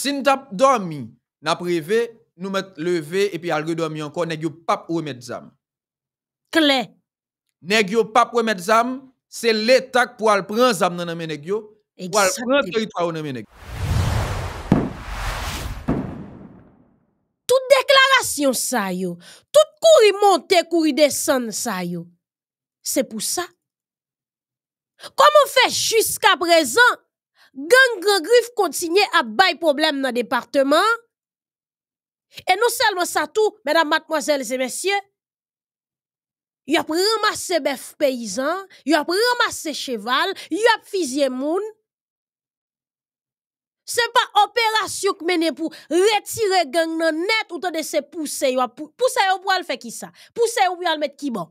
Si nous avons dormi, nous avons rêvé, nous met levé et puis aller dormi encore, nous n'avons pas remettre zam. Clé. Nous n'avons pas remettre zam, c'est l'État pour aller prendre zam dans nos pour aller prendre le territoire dans nos Toute déclaration ça yo, toute courir monter, courir descendre ça yo. C'est pour ça. Comment fait jusqu'à présent gang Grand Griffe continue à bailler problème dans le département. Et non seulement ça tout, mesdames, mademoiselles et messieurs, y a ramassé bœuf paysan, y a ramassé cheval, y a fusillé moun. C'est pas opération que mené pour retirer gang nan net ou de se pousser, pousser ou pour le faire qui ça? Pousser ou pour le mettre qui bon?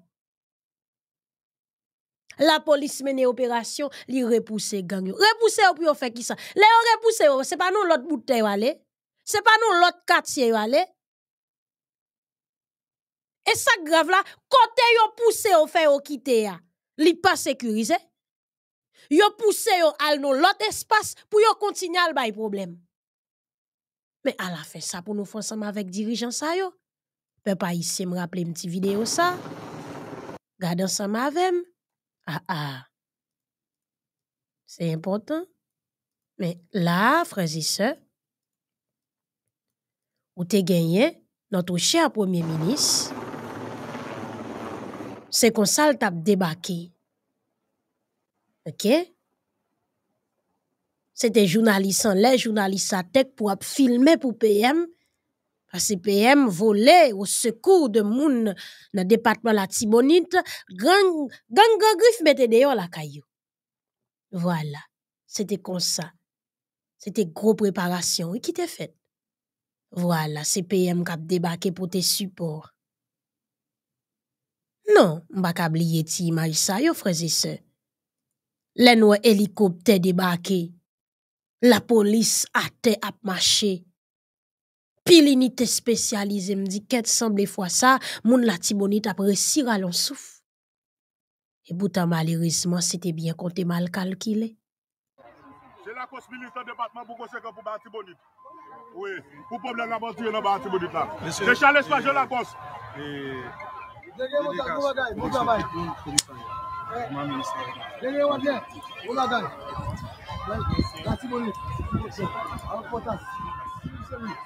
la police mène opération, li repousse gang. Repousse ou puis on fait qui ça? Le on repousse ou, c'est pas nous l'autre bout de aller. C'est pas nous l'autre quartier aller. Et ça grave là, côté yon poussé ou fait ou quitter ya, li pas sécurisé. Yon poussé ou al non l'autre espace pour yon continuer à bay problème. Mais à la fin ça pour nous faire ensemble avec dirigeant ça yo. Pe pas ici me rappeler une petite vidéo ça. Garde ensemble avec ah ah. C'est important. Mais là, frères vous ou t'es gagné, notre cher Premier ministre, c'est qu'on ça t'a débarqué. OK? C'était journaliste, les journalistes à tech pour filmer pour PM, CPM volé au secours de moun dans département la Tibonite, gang, gang, gang griffe mette dehors la caillou. Voilà, c'était comme ça. C'était gros préparation qui était fait. Voilà, CPM qui a débarqué pour tes supports. Non, m'a pas oublier ti image ça yo frères et sœurs. hélicoptère débarqué. La police a marché. pilini te spesyalize mdi ket sanble fwa sa, moun la tibonit apre si ralonsouf. E boutan malirisman, se te bie konti mal kalkile. Se la kos, minister departman, moun konsek an pou ba tibonit. Ou e, pou pou blen avans di yon an ba tibonit la. Se chalese pa, se la kos. E, genye moun ta, moun la daye, moun la daye. Genye moun daye, moun la daye. La tibonit. Moun la daye, moun la daye.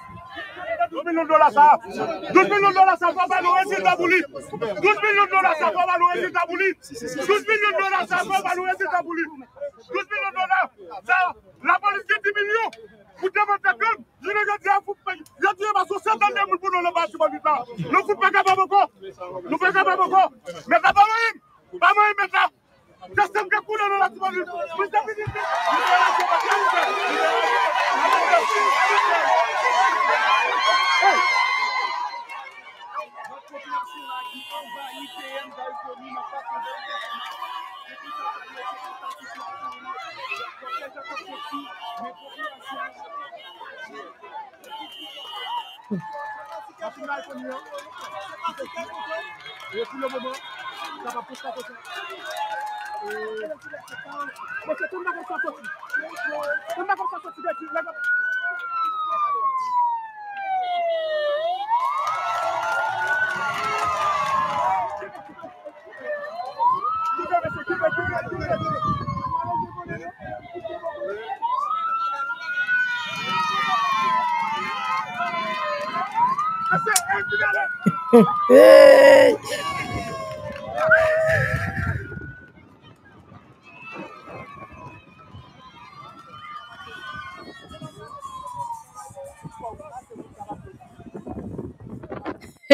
12 millions de dollars ça. 12 millions dollars ça va pas nous 12 millions de dollars ça va pas nous 12 millions de dollars ça va pas nous 12 millions de dollars ça la police 10 millions Vous que je ne pas vous payer. Je pas le Nous pas beaucoup. Nous payons beaucoup. Mais ça va moi que vous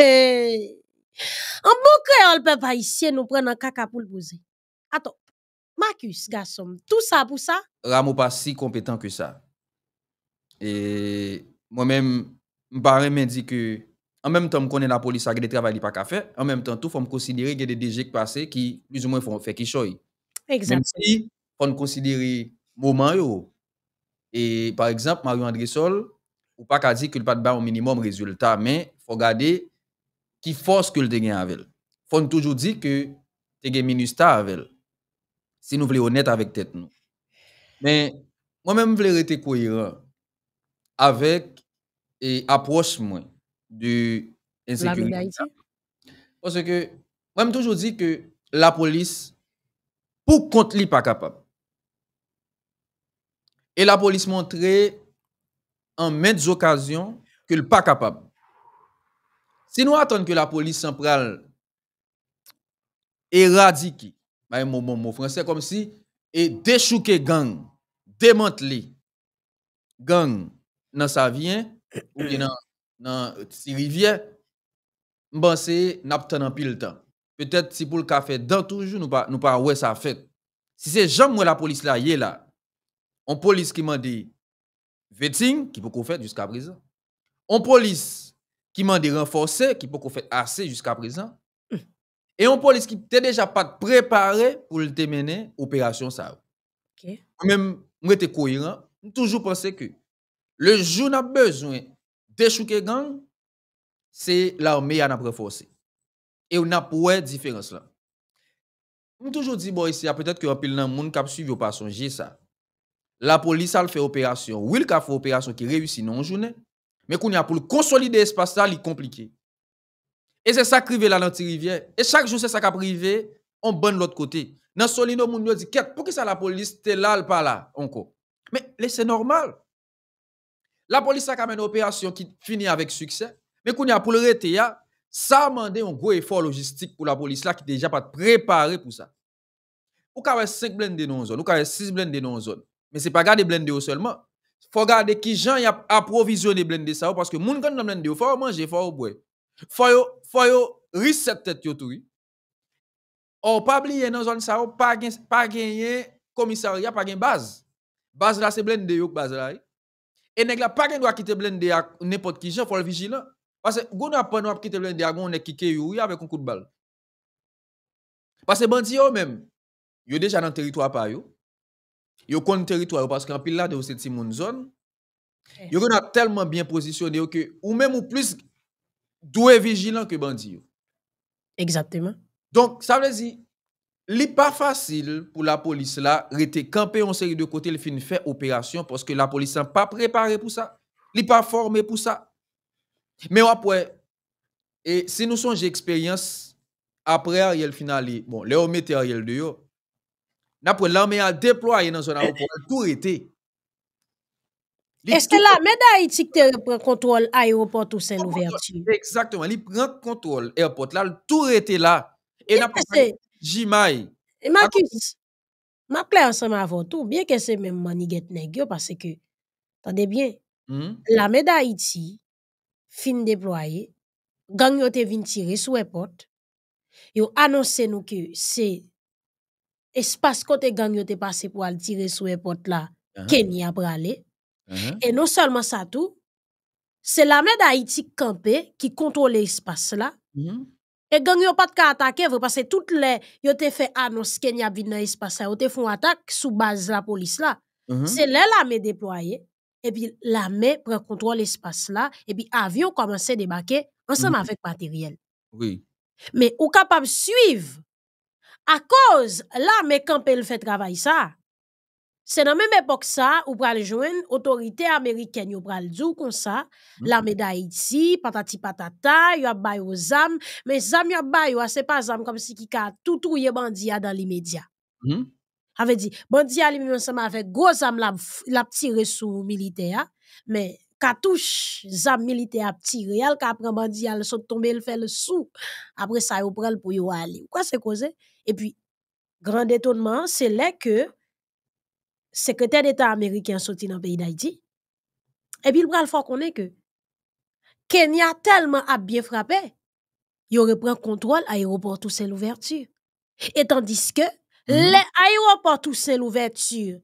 En bon créole, peuple ici, nous prendre un caca pour le poser. Attends, Marcus, garçon, tout ça pour ça? Ramo pas si compétent que ça. Et moi-même, mon parrain m'a dit que, en même temps, je connais la police avec des travail pas qu'à faire. En même temps, tout faut me considérer qu'il y a des DJ qui passent qui, plus ou moins, font fait qui choye. Exactement. Même faut me considérer moment yo. Et par exemple, Mario André Sol, ou pas qu'à dire qu'il n'y pas de bas au minimum résultat, mais faut garder qui force que le gagne avec. Faut toujours dire que te gagne minusta avec. Si nous voulons être honnêtes avec tête nous. Mais moi-même je voulais être cohérent avec et approche moi de insécurité. Parce que moi-même toujours dit que la police pour compte li pas capable. Et la police montrait en maintes occasions qu'elle pas capable. Si nous attendons que la police centrale éradique, bah, mon, mon, français, comme si, et déchouquer gang, démanteler gang dans sa vient, hein, ou bien dans si rivière, bon, c'est n'abtan en pile temps. Peut-être si pour le café dans toujours, nous pas nous pas ouais ça fait. Si c'est jamais la police là, y est là. On police qui m'a dit vetting, qui peut qu'on fait jusqu'à présent. On police qui m'a renforcé, qui peut qu'on fait assez jusqu'à présent. Hmm. Et on police qui était déjà pas préparé pour le mener opération ça. Même moi j'étais cohérent, toujours pensé que le jour n'a besoin d'échouer gang, c'est l'armée à a renforcé. Et on a pour différence là. On toujours dit bon ici peut-être que pile dans monde cap suivi pas songer ça. La police a fait opération, oui, il a fait opération qui réussit non journée. Mais qu'on y a pour consolider espace là, c'est compliqué. Et c'est ça qui arrive là dans rivière. Et chaque jour, c'est ça qui arrive, on de l'autre côté. Dans Solino, on nous dit, pourquoi ça la police, t'es là, pas là, encore. Mais c'est normal. La police a quand une opération qui finit avec succès. Mais qu'on y a pour le rété, ça a demandé un gros effort logistique pour la police là qui déjà pas préparée pour ça. Ou avez 5 blindés dans une zone, ou avez 6 blindés dans une zone. Mais ce n'est pas garder blindés seulement. Fò gade ki jan aprovisione blende sa ou, paske moun kan nan blende yo, fò yo manje, fò yo bwe. Fò yo risetet yo toui. Ou pabliye nan zon sa ou, pa genye komisaryap, pa genye baz. Baz la se blende yo, baz la. E neg la, pa genye wakite blende ya, nepot ki jan, fò yo vijila. Pase, goun wapan wapkite blende ya, goun wakite yu, yu avek un kout bal. Pase bandi yo men, yo deja nan teritwa pa yo. Yo connaît territoire parce qu'en pile là de c'est zone. Yo a tellement bien positionné que ou même ou plus doué vigilant que bandit. Exactement. Donc ça veut dire n'est pas facile pour la police là rester campé en série de côté le fin fait opération parce que la police n'est pas préparée pour ça. n'est pas formée pour ça. Mais après et si nous songe expérience après Ariel finali, bon, les matériel Ariel l'armée déployé déployé dans son eh, eh. aéroport tout était Est-ce que la médaille a prend te reprend aéroport ou saint l'ouverture Exactement, il prend contrôle aéroport là tout là. là. la. E napre jimay. ma makis, hein? ma ensemble avant tout bien que c'est même maniget parce que attendez bien, hmm? la médaille fin déployé, gang yo te vin tirer sur aéroport, yo annoncé nous que c'est espace côté gang yo passé pour aller tirer sur e porte là Kenya pour aller et e non seulement ça tout c'est l'armée d'Haïti campée qui contrôle l'espace là e et gang yo pas de attaquer parce que toutes les yo ont fait annonce Kenya vient dans espace là yo font attaque sous base la police là c'est là l'armée déployée et puis l'armée prend contrôle l'espace là et puis avion commencé à débarquer ensemble mhm. avec matériel oui mais ou capable suivre à cause, là, mais quand elle fait travail ça, c'est dans même époque ça, ou pral une autorité américaine, ou pral dou, comme ça, mm. l'armée d'Haïti, patati patata, y a bay aux zam, mais zam y a bay ou, c'est pas zam comme si qui ka tout ouye bandia dans l'immédiat. Mm. Avait dit, bandia lui-même ensemble avec gros zam la, la tire sous militaire, mais cartouche zam militaire a tiré, elle ka prend bandia, elle sont tombe, elle fait le sou, après ça, yon pral pour y aller. Quoi c'est causé? Et puis, grand étonnement, c'est là que secrétaire d'État américain sorti dans le pays d'Haïti. Et puis, il le faut qu'on que Kenya tellement a bien frappé, il reprend contrôle aéroport seul l'ouverture. Et tandis que mm -hmm. l'aéroport Toussaint l'ouverture,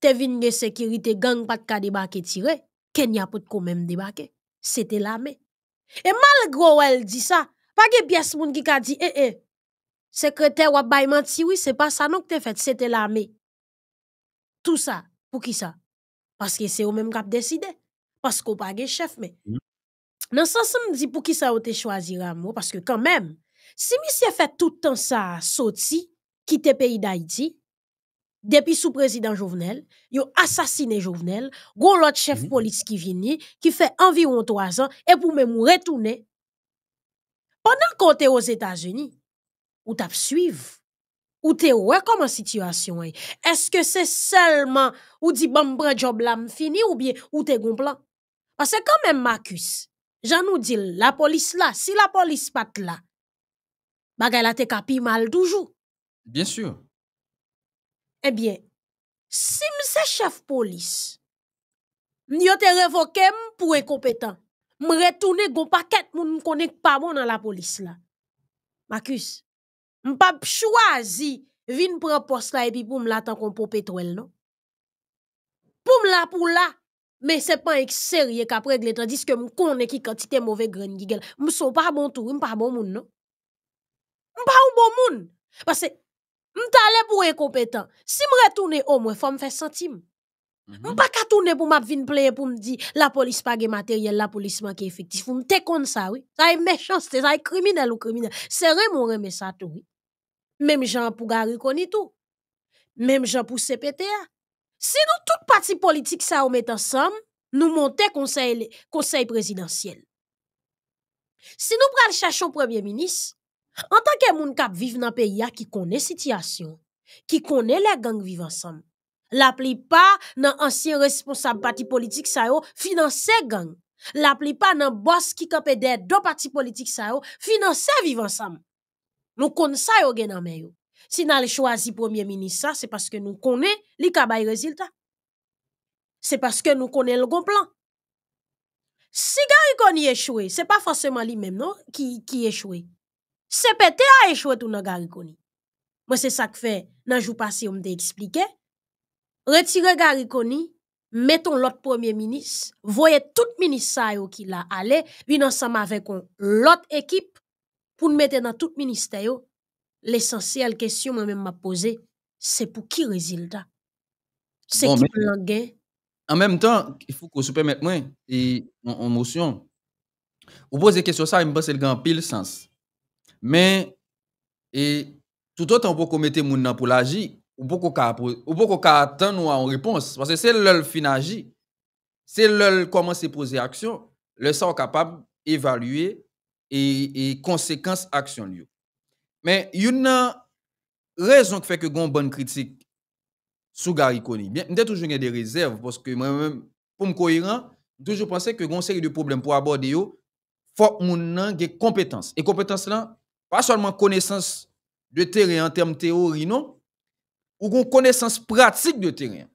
te vigne sécurité gang pas de débarquer tiré, Kenya peut quand même débarquer. C'était l'armée. Et malgré elle dit ça, pas que pièce qui a dit eh eh secrétaire ou bay si oui c'est pas ça non que as fait c'était l'armée tout ça pour qui ça parce que c'est eux même qui décidé parce qu'on pas de chef mais mm-hmm. dans ce sens me dis pour qui ça ont choisi moi, parce que quand même si monsieur fait tout le temps ça sorti quitter pays d'Haïti depuis sous président Jovenel, ont assassiné Jovenel, gon l'autre chef de mm-hmm. police qui vini, qui fait environ trois ans, et pour même retourner. Pendant qu'on était aux États-Unis, ou tap suivre Ou te situation situation. Est-ce que c'est seulement ou dit bon job là, fini ou bien ou Parce que quand même, Marcus, j'en nous dit, la police, là, si la police pat là, bagay la te capi mal toujours. Bien sûr. Eh bien, si m'se chef police, m'y te revoke pour compétent. enkompetan, gon paquet pas moun pas bon la police là, Marcus, m pa pchoazi vin pran post la epi pou m la tan kon pou petrel, non? Pou m la pou la, men sepan ek serye kapre gletan, diske m kon eki kantite mouve gren gigel, m sou pa moun tou, m pa moun moun, non? M pa ou moun moun? Pase, m talen pou e kompetan, si m re toune omwe, fò m fè sentim. M mhm. pa ka toune pou m ap vin pleye pou m di, la polis pa ge materye, la polis man ke efektif, fò m te kon sa, oui. Sa e mechans, sa e kriminel ou kriminel. Se re m ou reme sa tou, oui. même gens pour Gari tout, même gens pour CPTA. Si nous, toutes les politique, ça, on met ensemble, nous montons conseil, conseil présidentiel. Si nous prenons chercher premier ministre, en tant que moun kap dans pays qui connaît la situation, qui connaît les gangs vivant ensemble, l'appli pas dans ancien responsable parti politique, ça, yo financer gang. L'appli pas dans boss qui compédait des deux partis politiques, ça, vivant financer ensemble. Nous connaissons ça, Si nous avons choisi premier ministre, c'est parce que nous connaissons les résultats. C'est parce que nous connaissons le bon plan. Si Gary Kony échoué, ce n'est pas forcément lui-même, non, qui, qui échoué. être a échoué tout le Gary Gariconi. c'est ça que fait, dans le jour passé, on me expliqué. Retirez Gary mettons l'autre premier ministre, voyez tout ministre qui l'a allé, puis ensemble avec l'autre équipe, pour nous mettre dans tout ministère, l'essentiel question moi-même m'a posé, c'est pour qui résultat C'est qui plan En même temps, il faut que se permette moi et en, motion. Vous posez question ça, il me pense le grand pile sens. Mais et tout autant pour qu'on mettre mon nom pour l'agir, ou beaucoup ou attendre en réponse parce que c'est le fin agir. C'est le comment se poser action, le sont capable évaluer et, conséquences action Mais il y a une raison qui fait que une bonne critique sous Gary Coney. Bien, j'ai toujours des réserves parce que moi-même pour me cohérent, toujours pensé que une série de problèmes pour aborder yo, faut des compétences. Et compétences là, pas seulement connaissance de terrain en termes théorie non, ou connaissance pratique de terrain.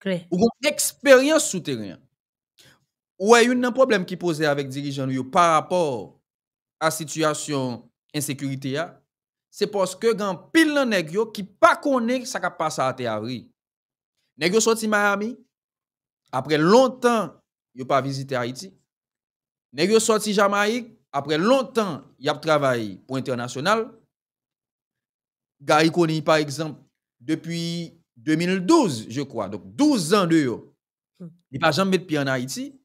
Okay. Ou une expérience sous terrain. Ou a un problème qui posait avec dirigeants par rapport à situation insécurité c'est parce que grand pile nèg qui pas connaît ça qui passe à Théâtre. Nèg yo sorti Miami après longtemps yo pas visité Haïti. Nèg yo sorti Jamaïque après longtemps y a travaillé pour international. Gary par exemple depuis 2012 je crois donc 12 ans de yo. Hmm. Il pas jamais été pied en Haïti.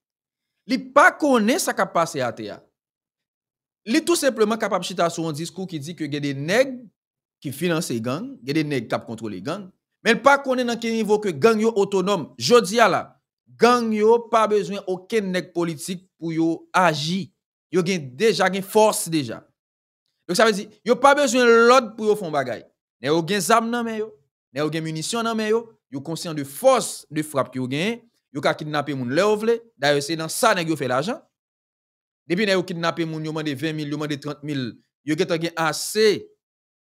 Il pas connaît ça qui passe à Théâtre. Il est tout simplement capable chita sur un discours qui dit que y a des nègres qui financent les gangs, y a des nègres qui contrôlent les gangs. Mais pas qu'on est dans quel niveau que gangs yo autonomes. Je dis à la, gang yo pas besoin aucun nèg politique pour yo agir. Yo a déjà une force déjà. Donc ça veut dire, yo pas besoin l'ordre pour yo font choses. Ne yo gen zam nan mais yo, ne yo gen munition nan mais yo, yo conscient de force de frappe qui yo pas yo ka kidnapper moun le D'ailleurs, c'est dans ça nèg yo fait l'argent. Depuis qu'ils ont kidnappé moun, gens ont 20 000, ils ont 30 000. vous avez assez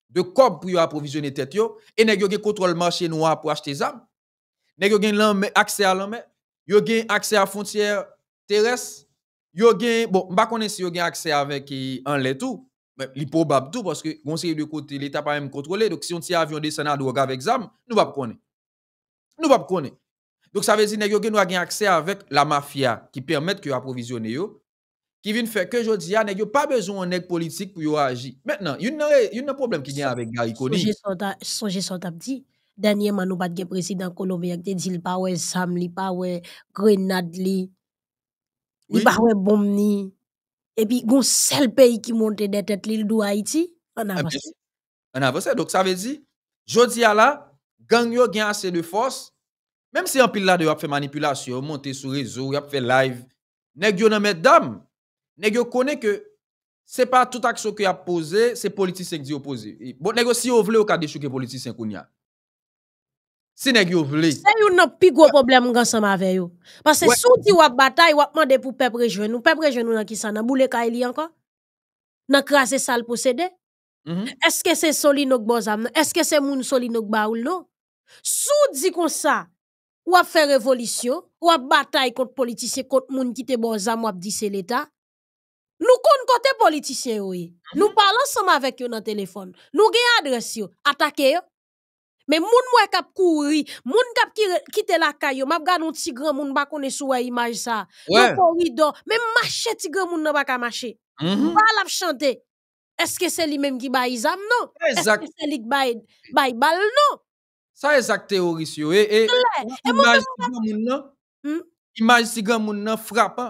de cob pour approvisionner tête et vous avez contrôlé contrôle marché noir pour acheter armes nèg yo eu accès à l'homme vous eu accès à la frontière terrestre yo gen bon sais pas si yo gen accès avec un eh, tout mais c'est probable tout parce que vous avez de côté l'état pas même contrôlé donc si on tire avion descend à drogue avec armes, nous pas connaître nous pas donc ça veut dire que vous avez accès avec la mafia qui permet que approvisionner yo qui vient faire que je dis, ah, pas besoin d'un politique pour agir. Maintenant, il y a un problème qui vient avec Gary Kony. Songez son dit. Dernièrement, nous avons président colombien qui dit, il pas de Sam, il pas de Grenade, il pas de Bomni. Et puis, il y a un seul pays qui monte des têtes, l'île d'Haïti. en ah, avance. en avance. Donc, ça veut dire, je dis à la, gang assez de force, même si en pile là de fait manipulation, monté sur réseau, y a fait live, nèg yo nan dame nèg yo connaît que c'est pas toute action qui a posé, c'est politicien qui opposé. Bon nèg si vous voulez au cas de qu'on politicien a. Si nèg yo vle. C'est yon pi gros problème ensemble avec yo. Parce que sou di wap bataille wap demander pour peuple rejoindre nous, peuple rejoindre nous dans qui ça dans boule kaili encore. Dans craser sale possédé. Mm -hmm. Est-ce que c'est Solinok Bozam? Est-ce que c'est Moun Solinok Baoul? Non. Sou dit comme ça, ou a fait révolution, ou a bataille contre politiciens, contre moun qui te Bozam, ou a dit c'est l'État. Nou kon kote politisyen woy. Nou palan seman vek yo nan telefon. Nou gen adres yo. Atake yo. Men moun mwen kap kouri. Moun kap kite lakay yo. Mapgan nou tigre moun bakone sou woy imaj sa. Moun kori do. Men mache tigre moun nan baka mache. Pal ap chante. Eske se li menm ki bayizam nou? Eske se li bay bal nou? Sa esak teorisyon. E moun kongaj tigre moun nan. Imaj tigre moun nan frapa.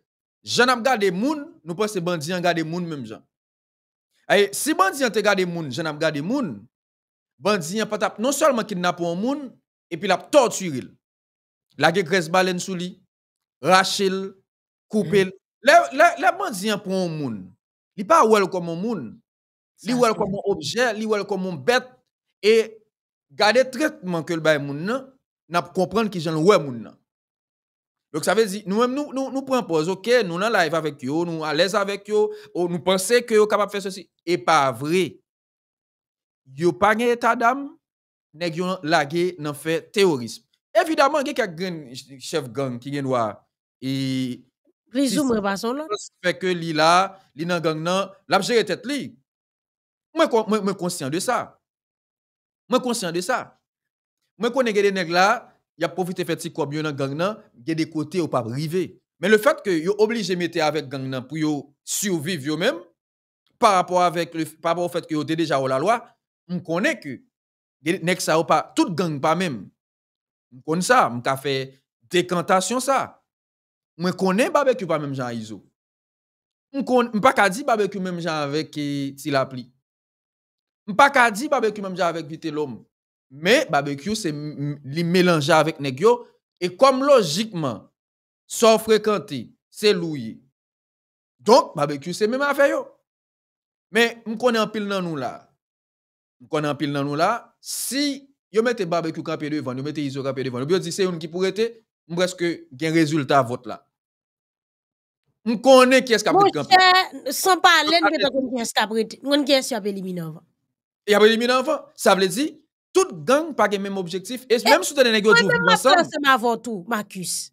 J'en a pas gardé moun, nous pas que bandits ont gardé moun même gens. Et si bandits ont gardé moun, je n'ai pas gardé moun, bandits ont non seulement kidnappé un moun, et puis la torturé. La grèce baleine sous lui, Rachel, coupé. Les mm. bandits en prend un moun, ils pa ouel comme un moun, ils ouel comme un objet, ils ouel comme un bête, et gardé traitement que le bay moun, n'a pas comprendre qui j'en ouel moun. Donc ça veut dire, nous même nous, nous, nous prenons pause, ok, nous sommes live avec eux, nous à l'aise avec eux, oh, nous pensons que nous capables de faire ceci. Et pas vrai. Yo pas gagné état d'âme, nèg yo lagué faire fait terrorisme. Évidemment, il y a quelques chef gang qui est noir et résume pas son Fait que li là, li nan gang nan, l'a est tête li. je suis conscient de ça. Moi conscient de ça. Moi connais des nèg là il a profité faire petit comme dans gang nan, il des côtés ou pas privé. Mais le fait que yo obligé mettre avec gang nan pour yo survivre yo même par rapport avec le par rapport au fait que yo déjà la loi, on connaît que nek ça ou pas toute gang pas même. On connaît ça, on ka fait décantation ça. Moi connaît barbecue pas même Jean Iso. On connaît pas ka dit barbecue même Jean avec eh, Tilapli. On pas ka dit barbecue même Jean avec Vite l'homme. Mais barbecue, c'est les mélanger avec nèg Et comme logiquement, sans fréquenter, c'est loué. Donc, barbecue, c'est même affaire yo. Mais, je connais un pile dans nous là. On connaît un pile dans nous là. Si yo mettez barbecue campé devant, yo mettez iso campé devant, vous dites, c'est une qui pourrait être, presque un résultat vote là. On connaît qui est capable de camper. Sans parler, je ne sais pas qui est capable. On qui est capable d'éliminer avant. Et après éliminer avant, ça veut dire tout gang pas le même objectif. même si tu as négocié ensemble. Mais c'est ma tout, Marcus.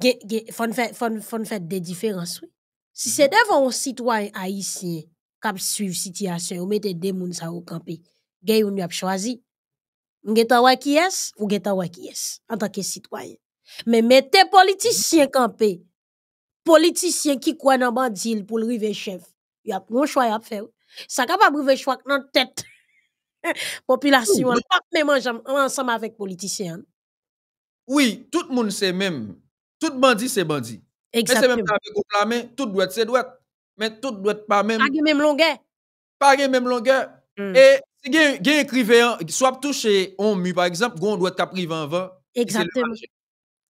Il faut des différences, oui. Si c'est mhm. devant un citoyen haïtien qui a la situation, ou mettez des gens au campé. vous avez choisi. Vous avez choisi qui ou vous avez qui en tant que citoyen. Mais mettez des politiciens campés, politiciens qui croient dans le bandit pour le river chef, il y a un choix à faire. Ça n'a pas de choix dans la tête. Population... même ensemble les politiciens. Hein. Oui, tout le monde sait même. Tout bandit c'est bandit Exactement. Tout doit être avèk Mais tout doit être pas mais tout être pas même Pas même longueur Pas même longueur Mm. si vous avez écrivé, soit touché, on mu par exemple, goun dwet kap en vent. Exactement.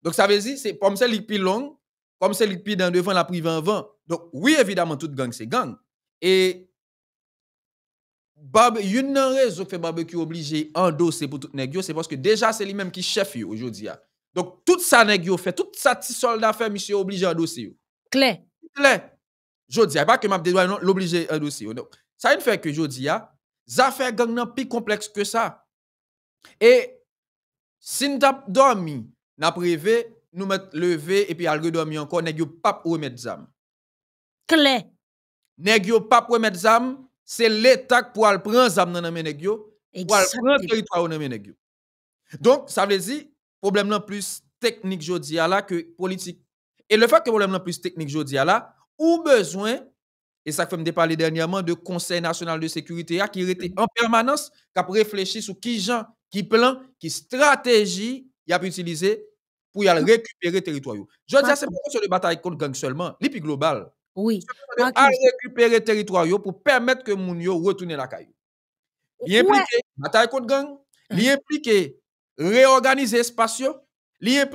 Donc ça veut dire, c'est comme celle qui plus long, comme celle qui est dans devant la privé en vent. Donc oui, évidemment, toute gang, c'est gang. Et Barbecue, une raison fait barbecue obligé endosser pour tout négio, c'est parce que déjà c'est lui-même qui chef aujourd'hui. Donc tout ça négio fait, tout ça petit soldat fait, monsieur obligé endosser. Clé. Clé. Jodia, pas que m'a dédouane l'obligé endosser. Donc ça ne fait que Jodia, dis, fait gang nan plus complexe que ça. Et si nous avons dormi, nous avons nous mettre lever et puis nous dormi encore, négio pas remettre zam. Clé. Négio pas remettre zam c'est l'État qui pourra prendre dans pour prendre territoire Donc ça veut dire problème non plus technique jodi que politique. Et le fait que le problème non plus technique jodi là, ou besoin et ça fait me parler dernièrement de Conseil national de sécurité qui était en permanence qui a réfléchi sur qui gens, qui plan, qui stratégie il a utiliser pour y récupérer territoire. Je dis c'est pas sur le bataille contre gang seulement, l'épi global. Oui. À a récupérer territoire pour permettre que les gens retournent à la caillou. implique la bataille contre gang, li impliqué réorganiser espace li la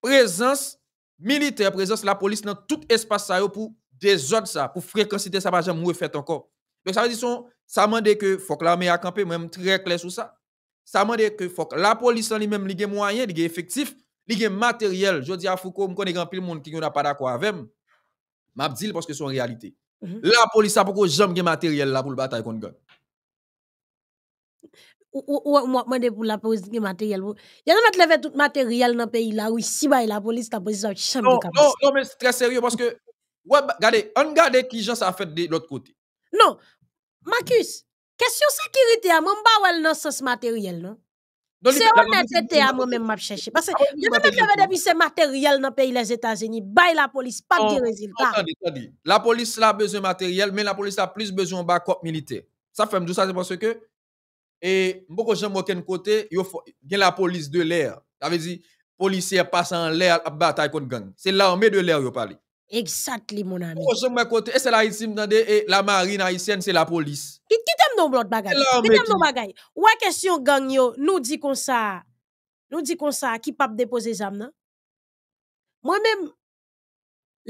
présence militaire, présence la police dans tout espace pour désordre ça, pour fréquenter ça pas jamais fait encore. ça veut dire son, ça que faut que l'armée a campé même très clair sur ça. Ça que que la police en lui-même elle est moyen, elle est effectif, matériel. Je dis à Foucault, je connais grand pile monde qui n'a pas d'accord avec m'a dit parce que c'est en réalité. Mhm. La police a beaucoup jamais matériel là pour le bataille contre gang. Ou moi demandé pour la police de matériel. Il y a qui ont tout matériel dans le pays là où si bah, la police la police jamais de non, non mais c'est très sérieux parce que ouais bah, regardez, on regarde qui gens ça fait de l'autre côté. Non. Marcus, question sécurité à mon pas dans sens matériel non. C'est c'était à moi-même, ma chercher Parce que ah je ne bah, peux pas depuis ces matériels dans le pays les États-Unis. bail la police, pas de oh, résultat. Attendez, attendez. La police a besoin de matériel, mais la police a plus besoin de corps militaire. Ça fait tout ça, parce que. Et beaucoup de gens qui côté, il y a la police de l'air. Ça veut dire, policiers passent en l'air à bataille contre gang. C'est l'armée de l'air, vous parlez. Eksat li moun ame. Mwen mwen kote, e se la itim dande, e la marin a itien, se la polis. Kitem nou blot bagay. Wè kèsyon gang yo, nou di kon sa nou di kon sa, ki pap depose zam nan? Mwen mèm,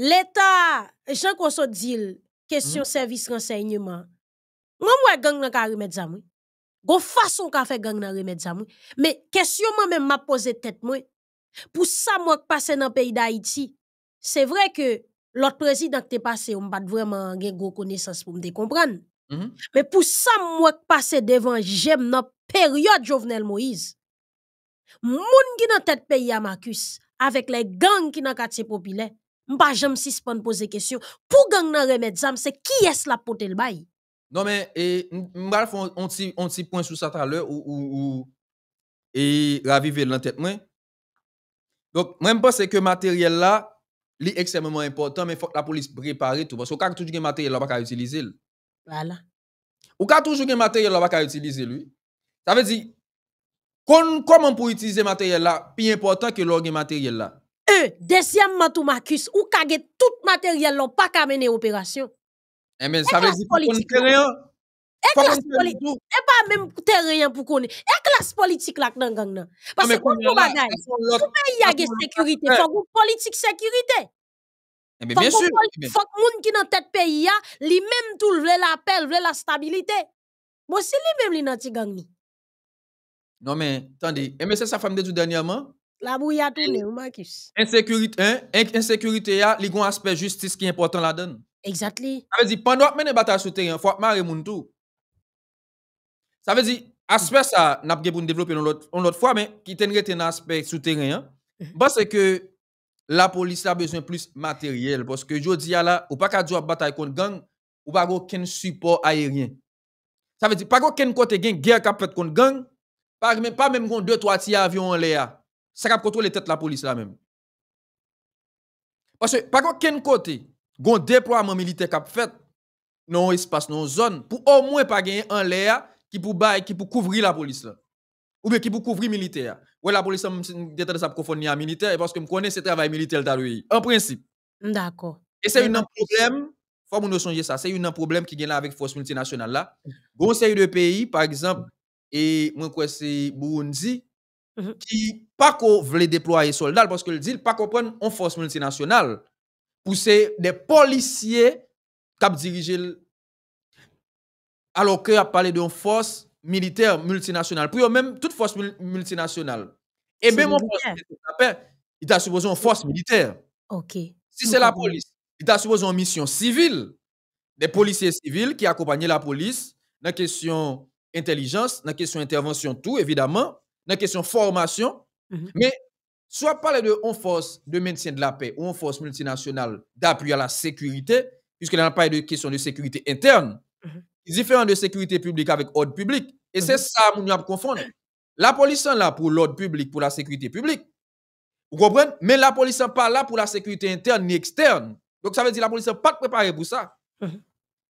l'Etat jen kon so dil kèsyon servis renseignyman mwen mwen gang nan ka remèd zam nan? Gon fason ka fè gang nan remèd zam nan? Mè kèsyon mwen mèm ma pose tèt mwen. Pou sa mwen kèsyon kèsyon kèsyon kèsyon C'est vrai que l'autre président qui est passé, on pas vraiment une gros connaissance pour me comprendre. Mm-hmm. Mais pour ça, moi, passé devant j'aime la période de Jovenel Moïse, moun qui dans tête pays à Marcus, avec les gangs qui dans quartier populaire, sais jamais si poser question. Pour gang dans remède c'est qui est-ce la pote le bail? Non, mais, et, un on ti, point sous ça tout à l'heure, ou, et, raviver l'entête, moi. Donc, pas m'pense que matériel là, li extrêmement important, mais faut que la police prépare tout. Parce qu'on a toujours du matériel, là va pas utiliser. Voilà. Ou ka toujours du matériel, là va pas utiliser lui. Ça veut dire, comment pour utiliser matériel là, plus important que le matériel là. E, deuxièmement, tout Marcus, ou pas tout matériel là, pas qu'à mener opération. Eh bien, ça veut dire, et pas même terrain pour qu'on Et classe politique là dans gang. Parce que pour nous bagaille, tout le y a sécurité. Il faut une politique sécurité. Mais eh bien sûr. Il eh faut que monde qui dans tête pays a, lui même tout le la paix, le la stabilité. Moi c'est lui même lui dans la gang. Non mais, attendez. Et eh, mais c'est sa femme de tout dernièrement? La bouille a tourné, ou Insécurité, hein? Insécurité, y a un aspect justice qui est important là-dedans. Exactly. Ça veut pendant que vous avez une bataille sur le terrain, il faut que vous tout. Ça veut dire, aspect ça, n'a pas pour développer une autre fois, mais qui tenait un aspect souterrain. Hein. Parce que la police a besoin plus matériel. Parce que je dis là, ou pas qu'à jouer bataille contre gang, ou pas aucun support aérien. Ça veut dire, pas aucun côté gang, guerre qui fait contre gang, pas même, pas même deux, trois avions en l'air. Ça va contrôler tête la police là même. Parce que, pas aucun côté, gon déploiement militaire qui fait dans l'espace, espace, dans une zone, pour au moins pas gagner en l'air qui pour bail, qui pour couvrir la police là. Ou bien qui pour couvrir militaire. Oui, la police, de sa profondeur militaire, parce que je connais ce travail militaire dans En principe. D'accord. Et c'est un problème, faut nous songer ça, c'est un problème qui vient là avec force multinationale là. Mm. Bon, série de pays, par exemple, et moi, quoi, c'est Burundi, qui mm-hmm. ne qui pas qu'on voulait déployer soldats parce que le deal, pas comprendre prenne force multinationale. Pour que des policiers qui dirigent alors qu'il a parlé d'une force militaire multinationale. puis même même toute force multinationale. Et eh ben mon il t'a supposé une force militaire. OK. Si c'est la police, il t'a supposé une mission civile. Des policiers civils qui accompagnent la police dans la question intelligence, dans la question intervention, tout, évidemment, dans la question formation. Mm-hmm. Mais soit parler de force de maintien de la paix ou une force multinationale d'appui à la sécurité, puisque là, on parle de question de sécurité interne. Mm-hmm différent de sécurité publique avec ordre public. Et c'est mhm. ça que nous confondre. La police est là pour l'ordre public, pour la sécurité publique. Vous comprenez? Mais la police n'est pas là pour la sécurité interne ni externe. Donc ça veut dire que la police n'est pas préparée pour ça. Mhm.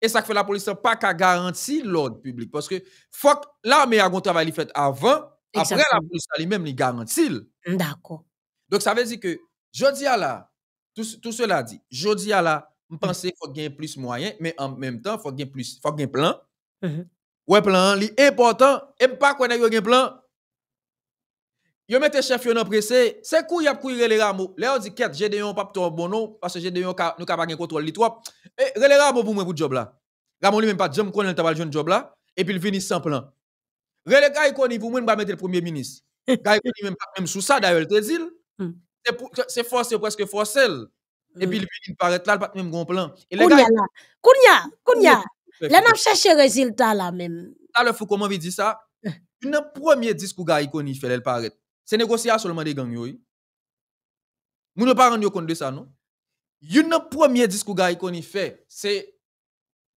Et ça fait la police pas qu'à garantir l'ordre public. Parce que faut que l'armée a un travail fait avant, après la police elle-même les garantit. D'accord. Donc ça veut dire que, je dis à la, tout, tout cela dit, je dis à la, je pensait qu'il faut gagner plus moyen, mais en même temps, il faut gagner plus, faut gagner plan. Ouais, plan, c'est important. Et pas qu'on ait un plan. Yo mette chef yo nan pressé, c'est kou y a courir les rameaux. Là on dit j'ai donné un pas ton bono parce que Gédéon ka nous ka pas gain contrôle li trop. Eh, et les rameaux pour moi pour job là. Ramon lui même pas jam connaît t'a jeune job là et puis il finit sans plan. Rele gars koni pour moi va mettre le premier ministre. Gars koni même pas même sous ça d'ailleurs te dit. Hmm. C'est forcé presque forcé. Et mm. puis, il paraît là, il n'y a pas de grand plan. Kounia, là. Kounia, Kounia. Là, le résultat là même. Alors, il faut comment vous dit ça? Le premier discours qui a été fait, paraît. C'est négocier seulement des gangs. Nous ne pas rendre compte de ça, non? Le premier discours qui a été fait, c'est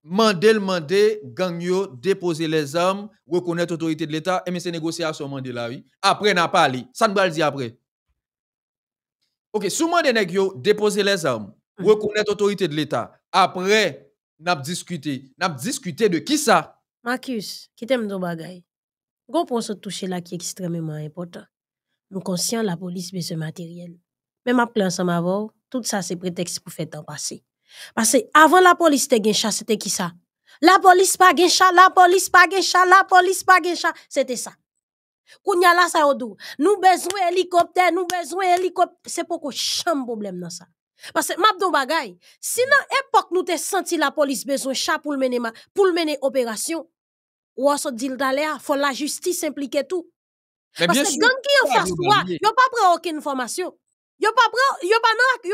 demander, demander, gagner, déposer les armes, reconnaître l'autorité de l'État, et mais c'est négocier seulement de la vie. Après, n'a pas parlé. Ça ne va pas dire après. Ok, souvent de déposer les armes, hmm. reconnaître l'autorité de l'État. Après, n'a discuté, n'a discuté de qui ça Marcus, qui t'aime nos bagay. Gon pour se toucher là qui est extrêmement important. Nous conscients la police de ce matériel. Même après ensemble avant, tout ça c'est prétexte pour faire temps passer. Parce que avant la police c'était qui ça La police pas gen la police pas gen la police pas gen c'était ça nous avons besoin d'hélicoptères Nous avons besoin d'hélicoptères C'est pour quoi chan problème dans ça. Parce que, map bagay, si dans l'époque nous avons senti la police besoin chat pour le mener, pour le mener opération, ou a que faut la justice implique tout. Parce que, gang qui en face, quoi, yon pas pris aucune formation. Vous pas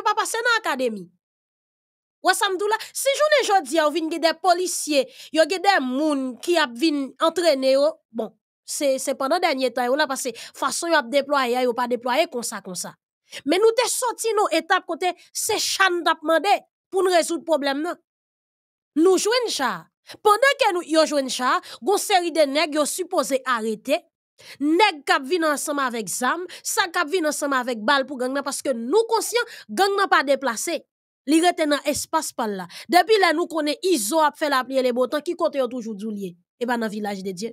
pas passé dans l'académie Ou sa si jounen jodi, yon des policiers, vous avez des gens qui ont été entraîner, bon, c'est pendant dernier temps là parce que façon à a déployé yon pas déployé comme ça comme ça mais nous t'es sorti nos étapes côté c'est chan d'ap mandé pour nous résoudre problème nous jouons chat pendant que nous jouons jouons chat une série de nèg sont supposé arrêter qui kap vin ensemble avec zam ça kap vin ensemble avec bal pour gang parce que nous conscient gang n'a pas déplacé Ils rete dans espace par là depuis là nous connaît iso a fait la et les boutons qui côté toujours doulier et eh ben dans village de dieu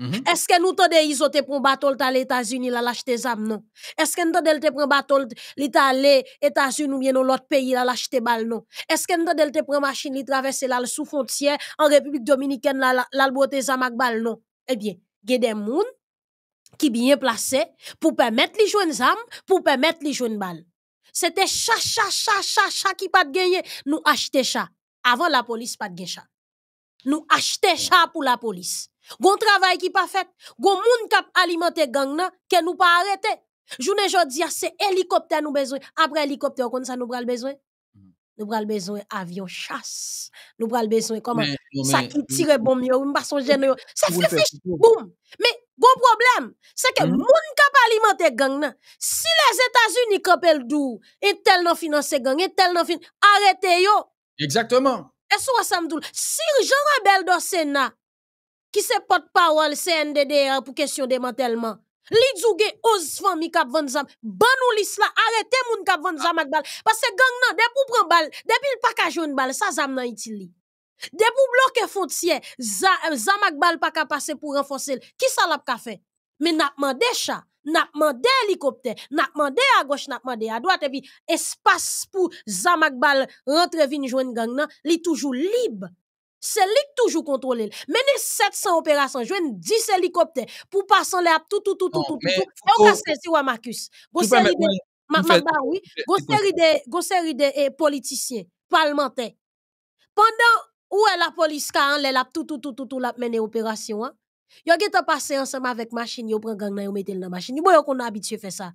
est-ce que nous t'en des ont pris un bateau à états unis là l'acheter des armes non? Est-ce que nous t'en des ont pris les bateau États-Unis ou bien dans l'autre pays là l'acheter balles non? Est-ce que nous t'en des ont pour machine ils traverser là sous frontière en République Dominicaine là armes des balle non? Eh bien, il y a des gens qui bien placés pour permettre les jeunes armes pour permettre les jeunes balles. C'était cha cha cha cha cha qui pas de gagner nous acheter ça avant la police pas de gagner cha. Nous acheter ça pour la police bon travail qui pas fait, gon moun kap alimenter gang nan, que nous pas arrêter. Journée jodi ah, c'est hélicoptère nous besoin. Après hélicoptère comme ça nous pral besoin. Mm. Nous pral besoin avion chasse. Nous pral besoin comment ça qui mm. tire bombe yo, pas son gène Ça fait fiche boum. Mais bon problème, c'est que mm. moun kap alimenter gang nan, si les États-Unis kapel dou, et tel nan financer gang, et tel nan fin arrêtez yo. Exactement. Et soit ça me Si Jean Rebel do Sénat qui se parole CNDDR pour question demantelman. Li djouge oz fami kap van zam, ban ou lis la, moun kap van zam ak bal, que gang nan, depou pren bal, depil pa ka joun bal, sa zam nan iti li. Depou bloke fontye, euh, zam ak bal pa ka passe pou renforcer. ki sa lap ka fe? Men napman mande cha, n'a mande helikopter, napman à gauche goch, napman à droite, et puis espace pou zam ak bal rentre vin jouen gang nan, li toujou libe c'est lui qui toujours contrôlé. Mais 700 opérations, je 10 hélicoptères pour passer à tout, tout, tout, tout, tout, tout. Et on casse si ou Marcus. Vous série de, ma, bah oui, de, eh, politiciens, parlementaires. Pendant où est la police quand elle a tout, tout, tout, tout, tout, la mené opération, hein? Yo passé ensemble avec machine, yon prend gang nan vous mette dans machine. Yo qu'on habitué faire ça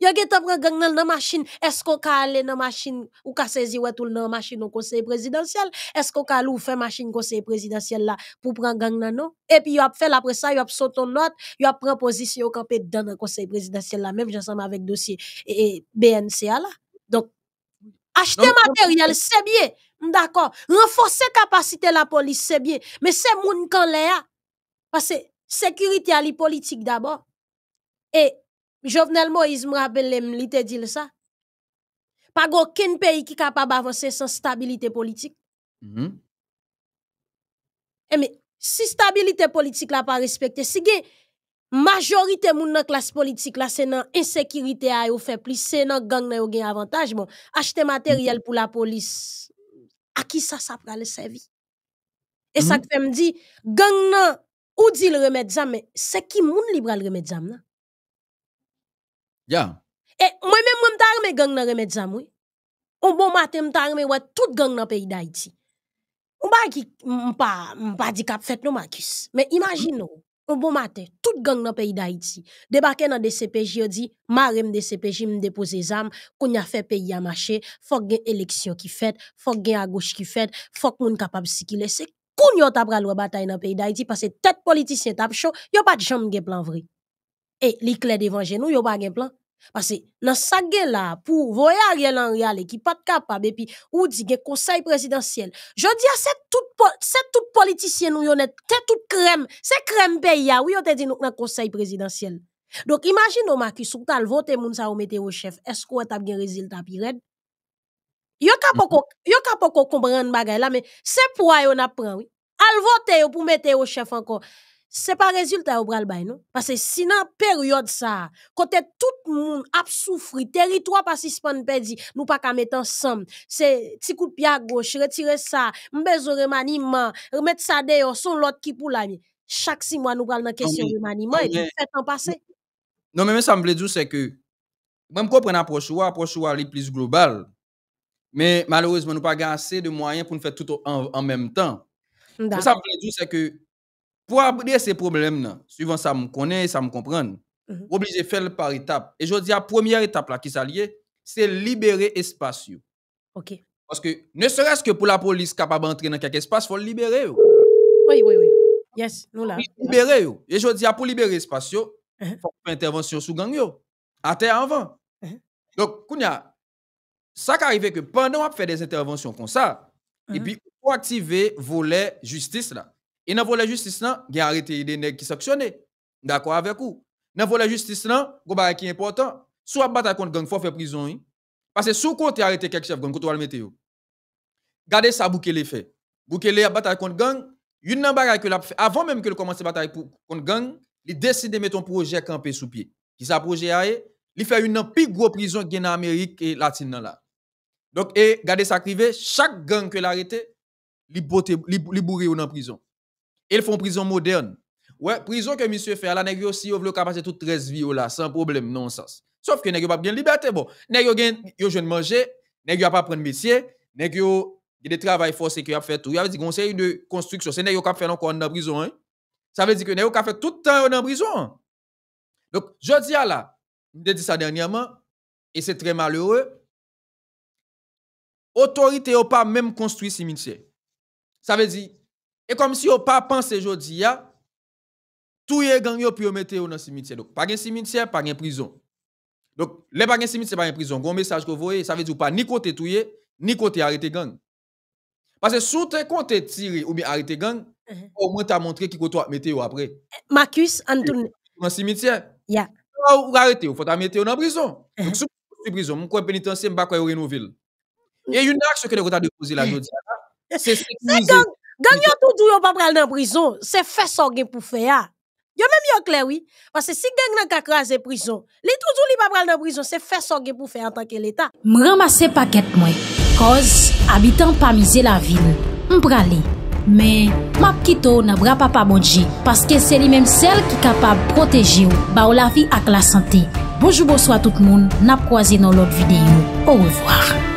il get a pran gang nan e la machine. Est-ce qu'on ka aller la machine ou ka saisir ou tout nan machine au conseil présidentiel? Est-ce qu'on ka ou faire machine conseil présidentiel là pour prendre gang nan Et puis y a fait après ça, yo a saute note, yo a position au dans conseil présidentiel là même ensemble avec dossier et, BNCA là. Donc acheter matériel c'est bien. D'accord. Renforcer capacité la police c'est bien, mais c'est moun kan parce que sécurité a la politique d'abord. Et Jovenel Moïse me rappelle li te dit ça. Pas aucun pays qui capable d'avancer sans stabilité politique. -hmm. Et eh, mais si stabilité politique n'est pas respectée, si la majorité de la classe politique là c'est dans insécurité a fait plus, c'est dans gang n'a yo avantage bon, acheter matériel pour la police. À qui ça ça le servir? Et ça mhm. fait me dit gang ou dit le remède, c'est qui moun libre le remède Ya. même eh, moi-même, suis m'ta tarme gang nan remet zam Un bon matin me wè tout gang nan pays d'Haïti. On ne qui pas pas dit qu'a fait nou Marcus. Mais imaginez, un bon matin, tout gang dans pays d'Haïti débarquer dans des CPJ dit suis des CPJ me déposer zam qu'on a fait pays à marcher, faut élection qui fait, faut gain à gauche qui fait, faut qu'on moun capable circuler. C'est qu'on yo t'a bataille dans pays d'Haïti parce que tête politicien t'a chaud, yo pas de gen plan vrai. Et les clés d'évangile, nous, y'a pas un plan. Parce que, dans ce pou là, pour voyager dans le qui pas capable, et puis, ou dit, un conseil présidentiel. Je dis à cette toute, cette toute politicienne, nous, a est, toute crème, c'est crème pays, ah, oui, on te dit, nou dans conseil présidentiel. Donc, imagine, on Marcus, ou tal le vote, moun, sa ou au chef, est-ce qu'on t'a bien résultat, pirate? Y'a a pas qu'on comprendre bagay là, mais c'est pour ça qu'on oui. Al vote, ou pour mettre au chef encore c'est pas résultat au bralbay, non? Parce que sinon, période ça, côté tout le monde a souffri, territoire pas suspendu, perdu, nous pas qu'à mettre ensemble. C'est, petit coup de pied à gauche, retirer ça, mettre remaniement, remettre ça dehors, son l'autre qui pour l'ami. Chaque six mois, nous parlons de question de remaniement et Non, mais, ça me plaît dire, c'est que, même quand on prend approche ou approche ou est plus globale, mais malheureusement, nous pas assez de moyens pour nous faire tout en, même temps. Ça me veut dire, c'est que, pour aborder ces problèmes-là, suivant ça me connaît, ça me comprend, mhm. obligé de faire par étapes. Et je dis la première étape là qui s'allie, c'est libérer l'espace. OK. Parce que ne serait-ce que pour la police capable d'entrer dans quelque espace, il faut le libérer. Oui, oui, oui. Yes, nous là. Libérer. Yo. Et je dis, pour libérer l'espace, il mhm. faut faire intervention sous gang. Yo. À terre avant. Mhm. Donc, Kounia, ça qui arrive que pendant qu'on fait des interventions comme ça, et puis, faut activer volet justice là. Et dans la justice, il a arrêté des nègres qui sanctionnés. D'accord avec vous. Dans la justice, il y a qui est important. Soit bataille contre gang, il faut faire prison. Parce que sous côté arrêté quelques chefs gang, quand le mettre. Gardez ça, les fait. Boukele a bataille contre gang. Une bataille que l'a fait. Avant même que le commence bataille contre gang, il décide de mettre un projet campé sous pied. Qui sa projet a il fait une plus grosse prison qui en Amérique et latine Donc, et gardez ça, privé, Chaque gang que l'arrêté, il bourré en prison. Ils font prison moderne. Ouais, prison que monsieur fait, là, Négro aussi, vous le passer toute 13 vies oh là, sans problème, non sens. Sauf que Négro pas bien liberté, bon. Nèg yo gen, yo jeune manger, Négro pas prendre métier, vous il a des travail forcé qui a fait tout. Il a dit conseil de construction, c'est nèg yo fait encore dans prison, hein. Ça veut dire que vous qu'a fait tout le temps dans la prison. Donc, je dis à là, je dit ça dernièrement, et c'est très malheureux, autorité n'a pas même construit cimetière. Ça veut dire, et comme si on pas pensé aujourd'hui, tout est gagné puis on mettez dans le cimetière. Donc, pas de cimetière, pas de prison. Donc, les pas de cimetière, pas de prison. Gon message que vous voyez, ça veut dire pas ni côté tout ni côté arrêté gang. Parce que sous tes comptes tiré ou bien arrêté gang, uh-huh. au moins tu as montré qui côté mettez après. Marcus, Antoine. Dans le cimetière. Yeah. Ou arrêté, il faut ta mettre en prison. Uh-huh. Donc, sous prison, mon coin pénitentiaire, je ne vais pas Et une action que nous avons déposé là, c'est sécuriser. Ganyan toutou yo pa pral nan prizon, se fè son gen pou fè ya. Yo mèm yo kler wè. Pase si gen nan kakran zè prizon, li toutou li pa pral nan prizon, se fè son gen pou fè ya tanke l'Etat. M ramase paket mwen. Koz, abitan pa mize la vil. M pral li. Mè, map kito nan bra pa pa modji. Pase ke se li mèm sel ki kapab proteji ou. Ba ou la vi ak la sante. Bojou bojou a tout moun. Nap kwa zi nan lot videyo. Ou revoar.